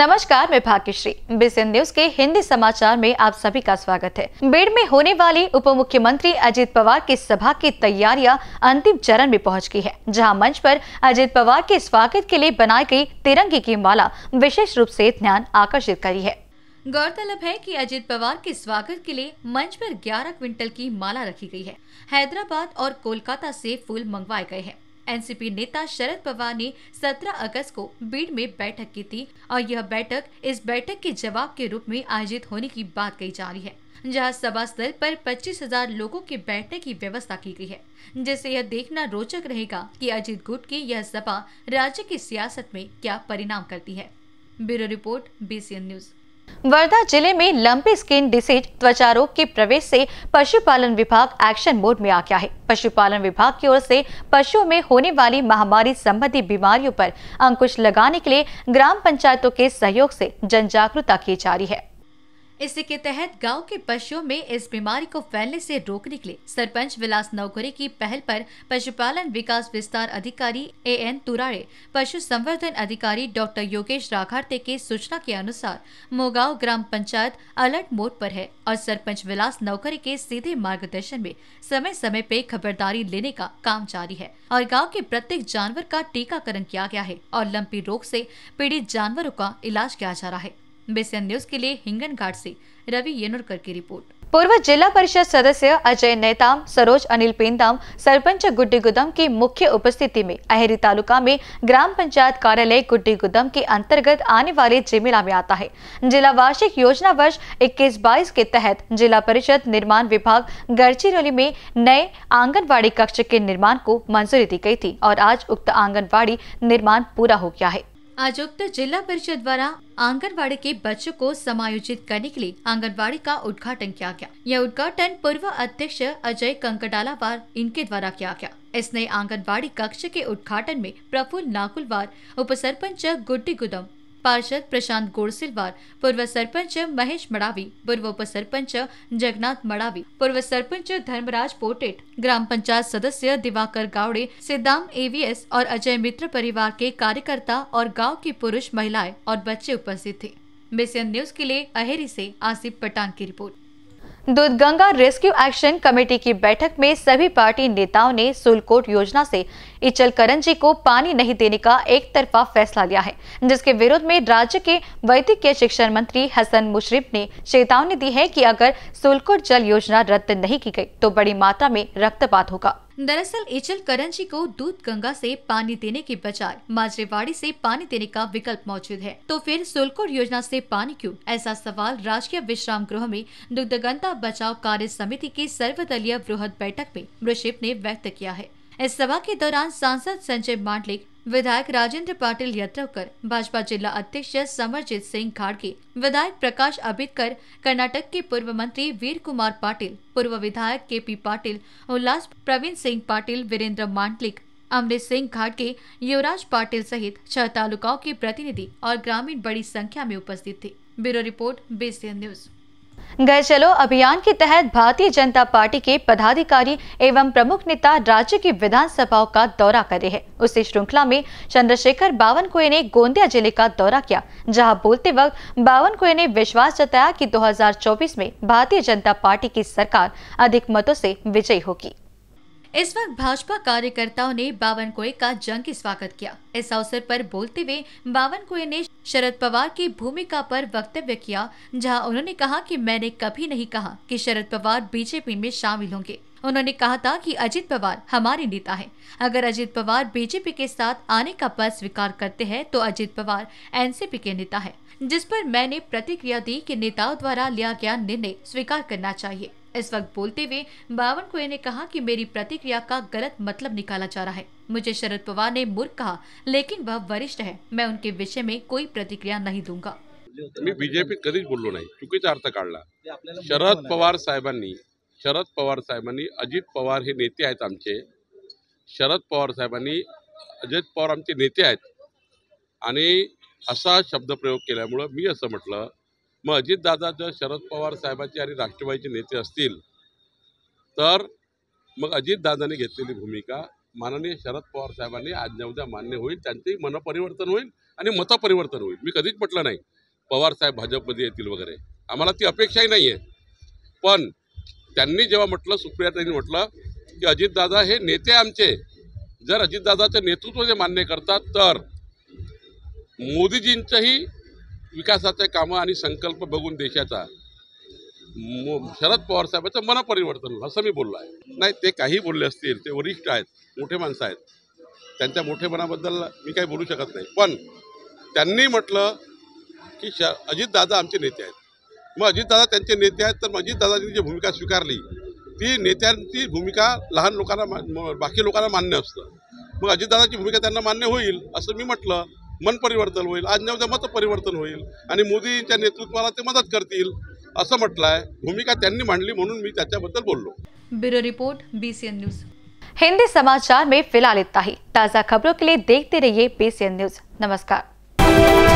नमस्कार मैं भाग्यश्री बिजन न्यूज के हिंदी समाचार में आप सभी का स्वागत है बेड़ में होने वाली उप मुख्यमंत्री अजित पवार की सभा की तैयारियां अंतिम चरण में पहुंच गई है जहां मंच पर अजित पवार के स्वागत के लिए बनाई गई तिरंगे की माला विशेष रूप से ध्यान आकर्षित करी है गौरतलब है कि अजित पवार के स्वागत के लिए मंच पर 11 क्विंटल की माला रखी गई है हैदराबाद और कोलकाता से फूल मंगवाए गए हैं एनसीपी नेता शरद पवार ने 17 अगस्त को बीड में बैठक की थी और यह बैठक इस बैठक के जवाब के रूप में आयोजित होने की बात कही जा रही है जहां सभा स्थल पर 25,000 लोगों के बैठने की व्यवस्था की गई है जिससे यह देखना रोचक रहेगा कि अजीत गुट की यह सभा राज्य की सियासत में क्या परिणाम करती है bureau report B news Wardha जिले में लंबी स्किन डिसीज त्वचा रोग के प्रवेश से पशुपालन विभाग एक्शन मोड में आ गया है पशुपालन विभाग की ओर से पशुओं में होने वाली महामारी संबंधी बीमारियों पर अंकुश लगाने के लिए ग्राम पंचायतों के सहयोग से जन जागरूकता की जा रही है इसी के तहत गांव के पशुओं में इस बीमारी को फैलने से रोकने के लिए सरपंच विलास नौकरी की पहल पर पशुपालन विकास विस्तार अधिकारी ए एन तुराड़े पशु संवर्धन अधिकारी डॉक्टर योगेश राघारते के सूचना के अनुसार मोगाव ग्राम पंचायत अलर्ट मोड पर है और सरपंच विलास नवकरे के सीधे मार्गदर्शन में समय समय पे खबरदारी लेने का काम जारी है और गाँव के प्रत्येक जानवर का टीकाकरण किया गया है और लंपी रोग ऐसी पीड़ित जानवरों का इलाज किया जा रहा है बेसन न्यूज के लिए हिंगन घाट से रवि येनुरकर की रिपोर्ट पूर्व जिला परिषद सदस्य अजय नेताम सरोज अनिल पेंदाम सरपंच गुड्डी गुदम की मुख्य उपस्थिति में अहेरी तालुका में ग्राम पंचायत कार्यालय गुड्डी गुदम के अंतर्गत आने वाले जिमिला में आता है जिला वार्षिक योजना वर्ष इक्कीस बाईस के तहत जिला परिषद निर्माण विभाग गढ़चिरौली में नए आंगनबाड़ी कक्ष के निर्माण को मंजूरी दी गई थी और आज उक्त आंगनबाड़ी निर्माण पूरा हो गया है उक्त जिला परिषद द्वारा आंगनवाड़ी के बच्चों को समायोजित करने के लिए आंगनवाड़ी का उद्घाटन किया गया यह उद्घाटन पूर्व अध्यक्ष अजय कंकडालावार इनके द्वारा किया गया इस नए आंगनबाड़ी कक्ष के उद्घाटन में प्रफुल्ल नाकुलवार उप सरपंच गुड्डी गुदम पार्षद प्रशांत गोडसिलवार पूर्व सरपंच महेश मड़ावी पूर्व उप सरपंच जगन्नाथ मड़ावी पूर्व सरपंच धर्मराज पोटेट ग्राम पंचायत सदस्य दिवाकर गावड़े सिद्धाम एवीएस और अजय मित्र परिवार के कार्यकर्ता और गाँव की पुरुष महिलाएं और बच्चे उपस्थित थे बेसियन न्यूज के लिए अहेरी ऐसी आसिफ पटांग की report Ganga rescue action committee की बैठक में सभी पार्टी नेताओं ने सुलकोट योजना से इचल करंजी को पानी नहीं देने का एक तरफा फैसला लिया है जिसके विरोध में राज्य के वैद्यकीय शिक्षण मंत्री हसन मुशरिफ ने चेतावनी दी है कि अगर सुलकुट जल योजना रद्द नहीं की गई तो बड़ी मात्रा में रक्तपात होगा दरअसल इचल करंजी को दूध गंगा से पानी देने के बजाय माजरेवाड़ी से पानी देने का विकल्प मौजूद है तो फिर सुलकुट योजना से पानी क्यों? ऐसा सवाल राजकीय विश्राम गृह में दुग्धगंता बचाव कार्य समिति की सर्वदलीय बृहद बैठक में मृषिप ने व्यक्त किया है इस सभा के दौरान सांसद संजय मांडलिक विधायक राजेंद्र पाटिल यत्रवकर भाजपा जिला अध्यक्ष समरजीत सिंह खाड़गे विधायक प्रकाश अबितकर कर्नाटक के पूर्व मंत्री वीर कुमार पाटिल पूर्व विधायक के पी पाटिल उल्लास प्रवीण सिंह पाटिल वीरेंद्र मांडलिक अमृत सिंह खाडके युवराज पाटिल सहित छह तालुकाओं के प्रतिनिधि और ग्रामीण बड़ी संख्या में उपस्थित थे ब्यूरो रिपोर्ट बेसियन न्यूज़ गए चलो अभियान के तहत भारतीय जनता पार्टी के पदाधिकारी एवं प्रमुख नेता राज्य की विधानसभाओं का दौरा कर रहे हैं उसी श्रृंखला में चंद्रशेखर बावन बावनकुए ने गोंदिया जिले का दौरा किया जहां बोलते वक्त बावन बावनकुए ने विश्वास जताया कि 2024 में भारतीय जनता पार्टी की सरकार अधिक मतों से विजयी होगी इस वक्त भाजपा कार्यकर्ताओं ने बावन कोए का जंग स्वागत किया इस अवसर पर बोलते हुए बावन कोए ने शरद पवार की भूमिका पर वक्तव्य किया जहां उन्होंने कहा कि मैंने कभी नहीं कहा कि शरद पवार बीजेपी में शामिल होंगे उन्होंने कहा था कि अजित पवार हमारे नेता हैं। अगर अजित पवार बीजेपी के साथ आने का पद स्वीकार करते हैं तो अजित पवार एनसीपी के नेता है जिस पर मैंने प्रतिक्रिया दी कि नेताओं द्वारा लिया गया निर्णय स्वीकार करना चाहिए इस वक्त बोलते हुए बावन कोय ने कहा कि मेरी प्रतिक्रिया का गलत मतलब निकाला जा रहा है मुझे शरद पवार ने मूर्ख कहा लेकिन वह वरिष्ठ है मैं उनके विषय में कोई प्रतिक्रिया नहीं दूंगा बीजेपी बीजेपीत कधीच बोललो नाही अर्थ काढला शरद पवार साहबानी शरद पवार साहबानी अजित पवार हे नेते शरद पवार साहबानी अजित पवार आम नेते आहेत आणि असा शब्दप्रयोग मी मग अजितदादा जर शरद पवार साहेबाचे आणि राष्ट्रवादीचे नेते असतील तर मग अजितदादाने घेतलेली भूमिका माननीय शरद पवार साहेबांनी आज उद्या मान्य होईल त्यांचंही मनपरिवर्तन होईल आणि मतपरिवर्तन होईल मी कधीच म्हटलं नाही पवार साहेब भाजपमध्ये येतील वगैरे आम्हाला ती अपेक्षाही नाही आहे पण त्यांनी जेव्हा म्हटलं सुप्रियाताईंनी म्हटलं की अजितदादा हे नेते आमचे जर अजितदादाचं नेतृत्व जे मान्य करतात तर मोदीजींचंही विकासाचे कामं आणि संकल्प बघून देशाचा शरद पवार साहेबाचं मनपरिवर्तन असं मी बोललो आहे नाही ते काही बोलले असतील ते वरिष्ठ आहेत मोठे माणसं आहेत त्यांच्या मोठेपणाबद्दल मी काही बोलू शकत नाही पण त्यांनी म्हटलं की श अजितदादा आमचे नेते आहेत मग अजितदादा त्यांचे नेते आहेत तर अजितदादांनी जी भूमिका स्वीकारली ती नेत्यांची भूमिका लहान लोकांना बाकी लोकांना मान्य असतं मग अजितदादाची भूमिका त्यांना मान्य होईल असं मी म्हटलं मन परिवर्तन होईल आज न उद्या परिवर्तन होईल आणि मोदींच्या नेतृत्वाला ते मदत करतील असं म्हटलं आहे भूमिका त्यांनी मांडली म्हणून मी त्याच्याबद्दल बोललो bureau report BCN news Hindi समाचार में फिलहाल इतना ही ताज़ा खबरों के लिए देखते रहिए बीसीएन न्यूज नमस्कार